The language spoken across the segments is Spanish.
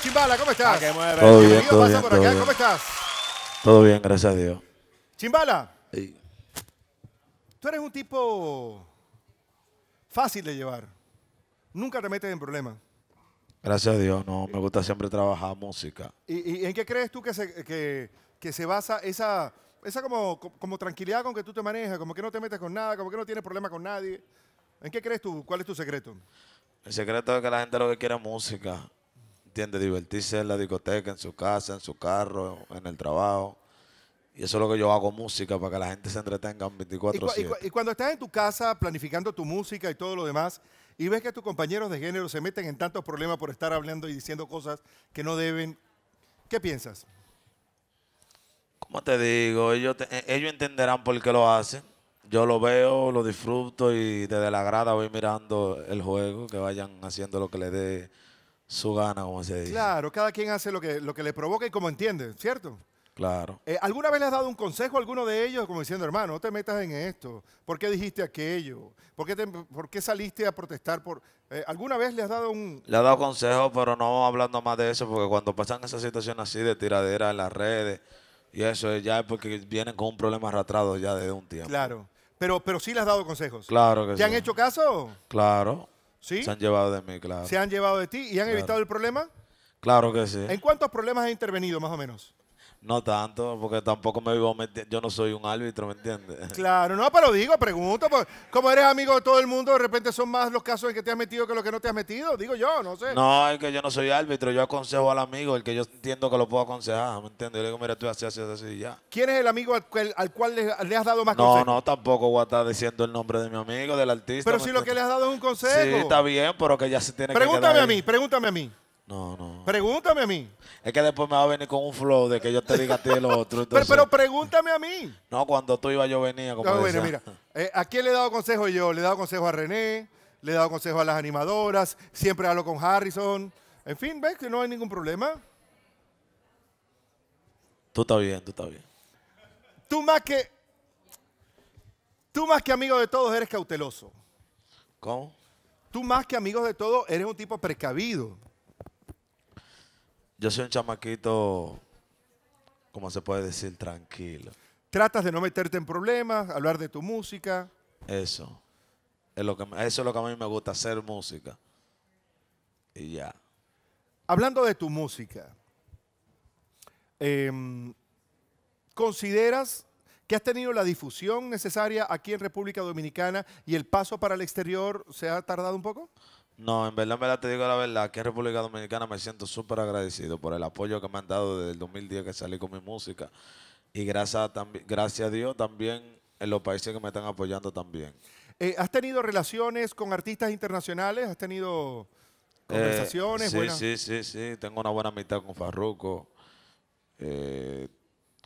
Chimbala, ¿cómo estás? Ah, todo bien, todo bien, ¿Cómo estás? Todo bien, gracias a Dios. Chimbala. Tú eres un tipo fácil de llevar. Nunca te metes en problemas. Gracias a Dios, no. Me gusta siempre trabajar música. ¿Y, en qué crees tú que se, que, se basa esa, esa como, como, tranquilidad con que tú te manejas, como que no te metes con nada, como que no tienes problema con nadie? ¿En qué crees tú? ¿Cuál es tu secreto? El secreto es que la gente lo que quiere es música entiende Divertirse en la discoteca, en su casa, en su carro, en el trabajo. Y eso es lo que yo hago, música, para que la gente se entretenga 24 horas. Y, cuando estás en tu casa planificando tu música y todo lo demás, y ves que tus compañeros de género se meten en tantos problemas por estar hablando y diciendo cosas que no deben, ¿qué piensas? Como te digo, ellos, eh, entenderán por qué lo hacen. Yo lo veo, lo disfruto y desde la grada voy mirando el juego, que vayan haciendo lo que les dé su gana, como se dice. Claro, cada quien hace lo que, lo que le provoca y como entiende, ¿cierto? Claro. Eh, ¿Alguna vez le has dado un consejo a alguno de ellos, como diciendo, hermano, no te metas en esto? ¿Por qué dijiste aquello? ¿Por qué, saliste a protestar? por eh, ¿Alguna vez le has dado un...? Le he dado consejos, pero no hablando más de eso, porque cuando pasan esas situaciones así de tiradera en las redes y eso, eh, ya es porque vienen con un problema arrastrado ya desde un tiempo. Claro. Pero, pero sí le has dado consejos. Claro que sí. han hecho caso? Claro. Se han llevado de mí, claro. Se han llevado de ti y han evitado el problema. Claro que sí. ¿En cuántos problemas ha intervenido, más o menos? No tanto, porque tampoco me vivo metiendo. Yo no soy un árbitro, ¿me entiendes? Claro, no, pero digo, pregunto, porque como eres amigo de todo el mundo, de repente son más los casos en que te has metido que los que no te has metido, digo yo, no sé. No, es que yo no soy árbitro, yo aconsejo al amigo, el que yo entiendo que lo puedo aconsejar, ¿me entiendes? Yo le digo, mira, tú así, así, así, ya. ¿Quién es el amigo al cual, le, has dado más consejos? No, no, tampoco voy a estar diciendo el nombre de mi amigo, del artista. Pero si lo que le has dado es un consejo. Sí, está bien, pero que ya se tiene que que. Pregúntame a mí, pregúntame a mí. No, no. Pregúntame a mí. Es que después me va a venir con un flow de que yo te diga a ti de otro. Pero, pregúntame a mí. No, cuando tú ibas yo venía. Como mira, eh, ¿a quién le he dado consejo yo? Le he dado consejo a René, le he dado consejo a las animadoras, siempre hablo con Harrison. En fin, ves que no hay ningún problema. Tú estás bien, tú estás bien. Tú más que. Tú más que amigo de todos eres cauteloso. ¿Cómo? Tú más que amigo de todos eres un tipo precavido. Yo soy un chamaquito, como se puede decir, tranquilo. Tratas de no meterte en problemas, hablar de tu música. Eso. eso es lo que a mí me gusta, hacer música. Y ya. Hablando de tu música, em, ¿consideras que has tenido la difusión necesaria aquí en República Dominicana y el paso para el exterior se ha tardado un poco? No, en verdad, verdad te digo la verdad, aquí en República Dominicana me siento súper agradecido por el apoyo que me han dado desde el 2010 que salí con mi música. Y gracias a, gracias a Dios también en los países que me están apoyando también. Eh, ¿Has tenido relaciones con artistas internacionales? ¿Has tenido conversaciones? Eh, sí, sí, sí, sí. Tengo una buena amistad con Farruco, eh,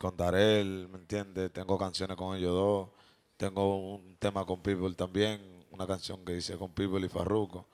con Darel, ¿me entiendes? Tengo canciones con ellos dos. Tengo un tema con People también, una canción que hice con People y Farruco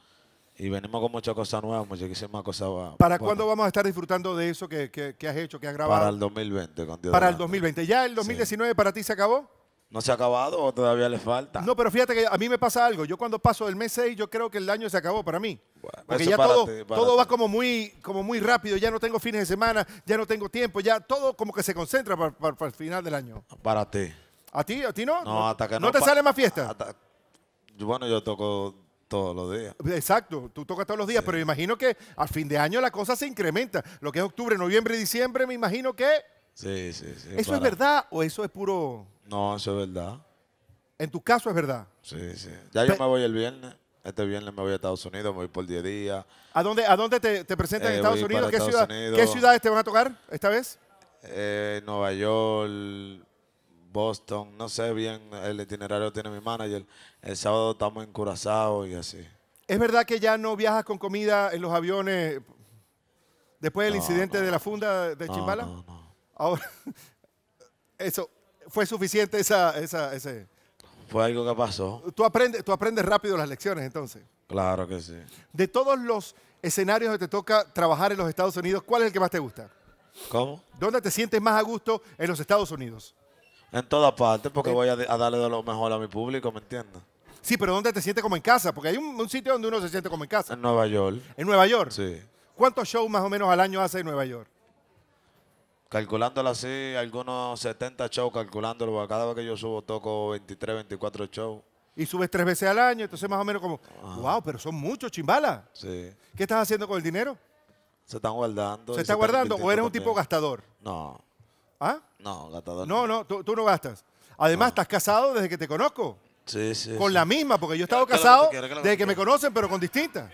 y venimos con muchas cosas nuevas, muchísimas cosas. ¿Para cuándo vamos a estar disfrutando de eso que, has hecho, que has grabado? Para el 2020, con Para el 2020. ¿Ya el 2019 para ti se acabó? ¿No se ha acabado o todavía le falta? No, pero fíjate que a mí me pasa algo. Yo cuando paso del mes 6, yo creo que el año se acabó para mí. Porque ya todo, todo va como muy, como muy rápido. Ya no tengo fines de semana, ya no tengo tiempo, ya todo como que se concentra para, para, el final del año. Para ti. ¿A ti? ¿A ti no? No, hasta que no. ¿No te sale más fiesta? bueno, yo toco todos los días. Exacto, tú tocas todos los días, pero me imagino que al fin de año la cosa se incrementa. Lo que es octubre, noviembre, y diciembre, me imagino que... Sí, sí, sí. ¿Eso es verdad o eso es puro...? No, eso es verdad. En tu caso es verdad. Sí, sí. Ya yo me voy el viernes. Este viernes me voy a Estados Unidos, me voy por 10 días. ¿A dónde, a dónde te, presentan en eh, Estados Unidos? ¿Qué, ¿Qué ciudades te van a tocar esta vez? Eh, Nueva York, Boston, no sé bien el itinerario tiene mi manager. El sábado estamos en Curazao y así. ¿Es verdad que ya no viajas con comida en los aviones después del incidente de la funda de Chimbala? No, no. Ahora, eso, ¿fue suficiente esa, esa, ese? Fue algo que pasó. ¿Tú aprendes, tú aprendes rápido las lecciones entonces. Claro que sí. De todos los escenarios que te toca trabajar en los Estados Unidos, ¿cuál es el que más te gusta? ¿Cómo? ¿Dónde te sientes más a gusto en los Estados Unidos? En todas partes, porque eh. voy a, darle de lo mejor a mi público, ¿me entiendes? Sí, pero ¿dónde te sientes como en casa? Porque hay un, sitio donde uno se siente como en casa. En Nueva York. ¿En Nueva York? Sí. ¿Cuántos shows más o menos al año hace en Nueva York? Calculándolo así, algunos 70 shows, calculándolo, cada vez que yo subo toco 23, 24 shows. Y subes tres veces al año, entonces más o menos como, wow, pero son muchos, chimbala. Sí. ¿Qué estás haciendo con el dinero? Se están guardando. ¿Se está guardando o eres un tipo gastador? No. ¿Ah? No, No, no, tú, no gastas. Además, estás casado desde que te conozco. Sí, sí. Con la misma, porque yo he estado casado desde que me conocen, pero con distintas.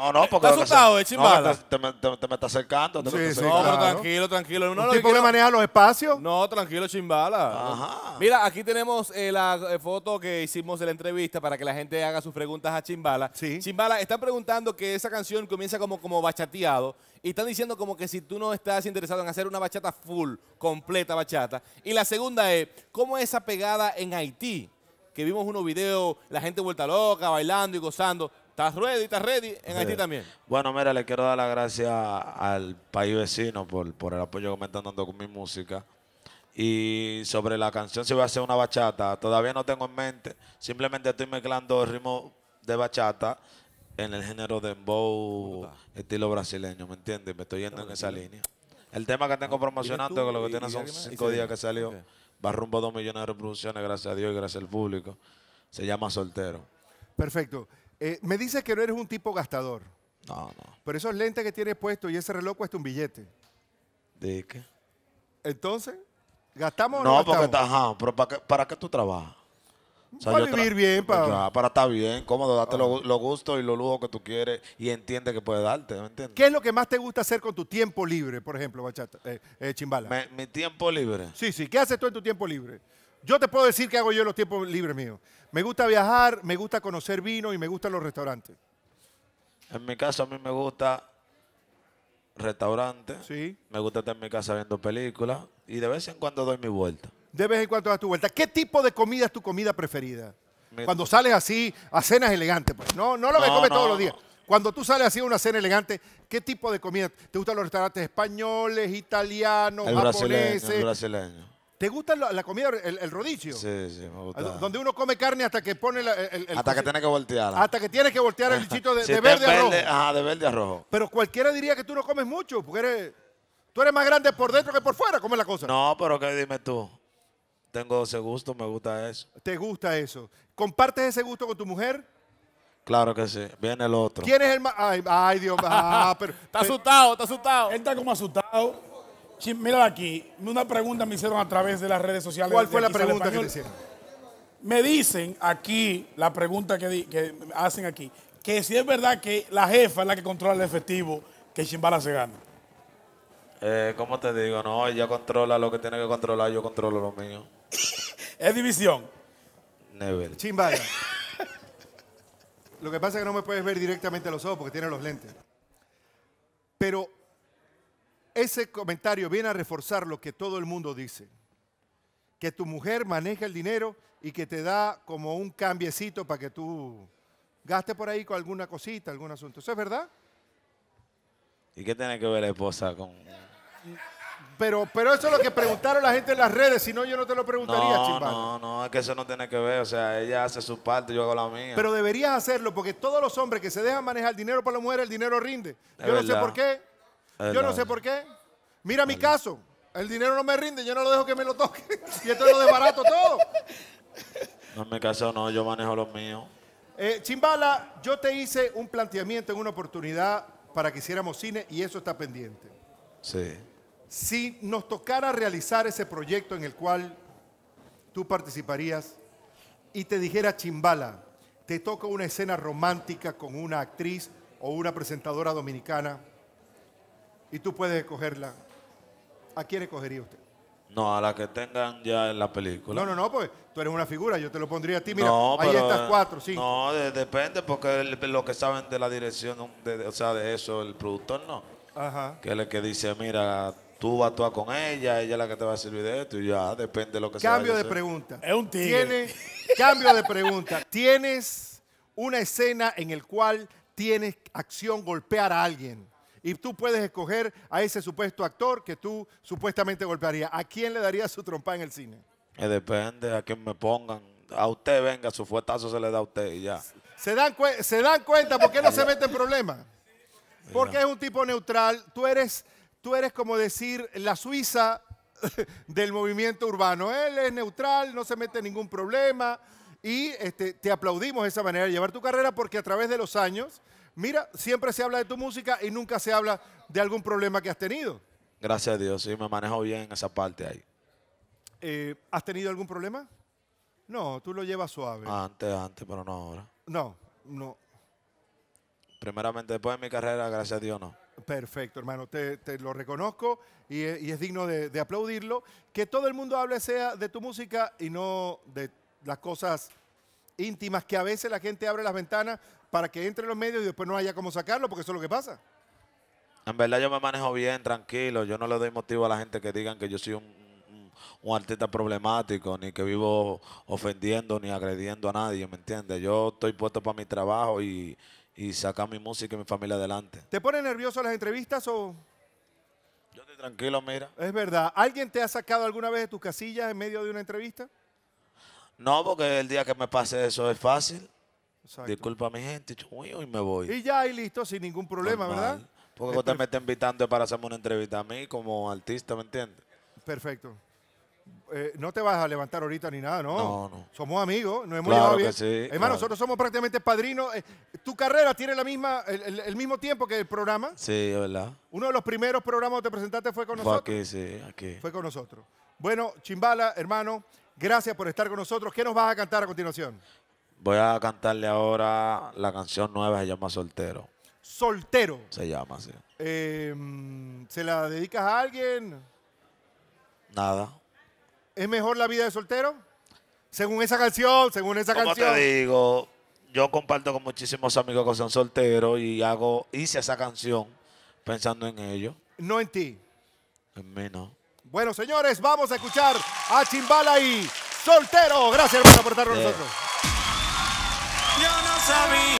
No, no, porque. está asustado, eh Chimbala? te, te, te, me está acercando. no, tranquilo, tranquilo. No, puedes tipo los espacios? No, tranquilo, Chimbala. Ajá. Mira, aquí tenemos eh, la eh, foto que hicimos de la entrevista para que la gente haga sus preguntas a Chimbala. Sí. Chimbala, están preguntando que esa canción comienza como, como bachateado y están diciendo como que si tú no estás interesado en hacer una bachata full, completa bachata. Y la segunda es, ¿cómo es esa pegada en Haití? Que vimos unos videos, la gente vuelta loca, bailando y gozando. ¿Estás ready? ¿Estás ready? En Haití también. Bueno, mira, le quiero dar las gracias al país vecino por, el apoyo que me están dando con mi música. Y sobre la canción, si voy a hacer una bachata, todavía no tengo en mente. Simplemente estoy mezclando el ritmo de bachata en el género de dembow, estilo brasileño, ¿me entiendes? Me estoy yendo en esa línea. El tema que tengo ah, promocionando, que lo que tiene son cinco días que salió, va rumbo a dos millones de reproducciones, gracias a Dios y gracias al público. Se llama Soltero. Perfecto. Eh, me dices que no eres un tipo gastador. No, no. Pero esos lentes que tienes puestos y ese reloj cuesta un billete. ¿De qué? Entonces, ¿gastamos o no? No, porque está, ajá, pero ¿para qué, para tú trabajas? para vivir bien, para... Ah, para estar bien, cómodo, darte los lo ah. gustos y los lujos que tú quieres y entiende que puedes darte, ¿me entiendes? ¿Qué es lo que más te gusta hacer con tu tiempo libre, por ejemplo, Bachata, eh, eh Chimbala? mi tiempo libre. Sí, sí, ¿qué haces tú en tu tiempo libre? Yo te puedo decir qué hago yo en los tiempos libres míos. Me gusta viajar, me gusta conocer vino y me gustan los restaurantes. En mi caso, a mí me gusta restaurantes, Sí. Me gusta estar en mi casa viendo películas. Y de vez en cuando doy mi vuelta. De vez en cuando das tu vuelta. ¿Qué tipo de comida es tu comida preferida? Cuando sales así a cenas elegantes, pues. No, no lo que comes todos los días. Cuando tú sales así a una cena elegante, ¿qué tipo de comida? ¿Te gustan los restaurantes españoles, italianos, japoneses? el ¿Te gusta la, comida, el, rodillo? Sí, sí, me gusta. Donde uno come carne hasta que pone el, Hasta que tiene que voltear. Hasta que tiene que voltear el bichito de, verde, a rojo. Ajá, de verde a rojo. Pero cualquiera diría que tú no comes mucho, porque Tú eres más grande por dentro que por fuera, comes la cosa? No, pero ¿qué dime tú? Tengo ese gusto, me gusta eso. ¿Te gusta eso? ¿Compartes ese gusto con tu mujer? Claro que sí, viene el otro. ¿Quién es el más...? Ay, Dios, ah, está asustado, está asustado. Él está como asustado. Mira aquí, una pregunta me hicieron a través de las redes sociales. ¿Cuál fue la pregunta que me hicieron? Me dicen aquí, la pregunta que, hacen aquí, que si es verdad que la jefa es la que controla el efectivo, que Chimbala se gana. Eh, ¿Cómo te digo? No, ella controla lo que tiene que controlar, yo controlo lo mío. ¿Es división? Never. Chimbala. lo que pasa es que no me puedes ver directamente los ojos porque tiene los lentes. Pero ese comentario viene a reforzar lo que todo el mundo dice, que tu mujer maneja el dinero y que te da como un cambiecito para que tú gastes por ahí con alguna cosita, algún asunto. ¿Eso es verdad? ¿Y qué tiene que ver la esposa con...? Pero, pero eso es lo que preguntaron la gente en las redes, si no yo no te lo preguntaría, no, No, no, es que eso no tiene que ver, o sea, ella hace su parte, yo hago la mía. Pero deberías hacerlo, porque todos los hombres que se dejan manejar el dinero para la mujer, el dinero rinde. yo no sé por qué. Yo no sé por qué. Mira mi caso. El dinero no me rinde, yo no lo dejo que me lo toque. y esto lo barato todo. No, me caso no, yo manejo los míos. Eh, Chimbala, yo te hice un planteamiento en una oportunidad para que hiciéramos cine y eso está pendiente. Sí. Si nos tocara realizar ese proyecto en el cual tú participarías y te dijera Chimbala, te toca una escena romántica con una actriz o una presentadora dominicana, y tú puedes escogerla. ¿A quién escogería usted? No, a la que tengan ya en la película. No, no, no, pues tú eres una figura, yo te lo pondría a ti. Mira, No, ahí cuatro, sí. Eh, no, depende, porque lo que saben de la dirección, o sea, de eso, el productor no. Ajá. Que es el que dice, mira, tú vas a con ella, ella es la que te va a servir de esto, y ya, depende de lo que sea. Cambio de pregunta. Es un tigre. cambio de pregunta. Tienes una escena en el cual tienes acción golpear a alguien y tú puedes escoger a ese supuesto actor que tú supuestamente golpearía. ¿A quién le daría su trompa en el cine? Eh, depende a quién me pongan. A usted venga, su fuetazo se le da a usted y ya. ¿Se dan, se dan cuenta por qué no se mete en problemas? Porque es un tipo neutral. Tú eres, tú eres como decir la Suiza del movimiento urbano. Él es neutral, no se mete en ningún problema. Y este, te aplaudimos de esa manera de llevar tu carrera porque a través de los años mira, siempre se habla de tu música y nunca se habla de algún problema que has tenido. Gracias a Dios, sí, me manejo bien en esa parte ahí. Eh, ¿Has tenido algún problema? No, tú lo llevas suave. Antes, antes, pero no ahora. No, no. Primeramente, después de mi carrera, gracias a Dios, no. Perfecto, hermano, te, lo reconozco eh, y, es, digno de, de, aplaudirlo. Que todo el mundo hable sea de tu música y no de las cosas íntimas que a veces la gente abre las ventanas para que entre los medios y después no haya como sacarlo, porque eso es lo que pasa. En verdad yo me manejo bien, tranquilo. Yo no le doy motivo a la gente que digan que yo soy un, artista problemático, ni que vivo ofendiendo ni agrediendo a nadie, ¿me entiendes? Yo estoy puesto para mi trabajo y, sacar mi música y mi familia adelante. ¿Te pone nervioso las entrevistas o...? Yo estoy tranquilo, mira. Es verdad. ¿Alguien te ha sacado alguna vez de tus casillas en medio de una entrevista? No, porque el día que me pase eso es fácil. Disculpa a mi gente, y me voy. Y ya, y listo, sin ningún problema, ¿verdad? Porque usted te está invitando para hacerme una entrevista a mí como artista, ¿me entiendes? Perfecto. Eh, no te vas a levantar ahorita ni nada, ¿no? No, no. Somos amigos, nos hemos claro llevado Sí, Hermano, nosotros somos prácticamente padrinos. Eh, tu carrera tiene la misma, el, mismo tiempo que el programa. Sí, ¿verdad? Uno de los primeros programas que te presentaste fue con nosotros. Fue aquí, sí, aquí. Fue con nosotros. Bueno, Chimbala, hermano, Gracias por estar con nosotros. ¿Qué nos vas a cantar a continuación? Voy a cantarle ahora la canción nueva, se llama Soltero. Soltero. Se llama, sí. Em, ¿Se la dedicas a alguien? Nada. ¿Es mejor la vida de soltero? Según esa canción, según esa Como te digo, yo comparto con muchísimos amigos que son solteros y hago, hice esa canción pensando en ellos. No en ti. En mí no. Bueno, señores, vamos a escuchar a Chimbala y Soltero. Gracias, hermano, por estar con eh. nosotros. Yo no sabía.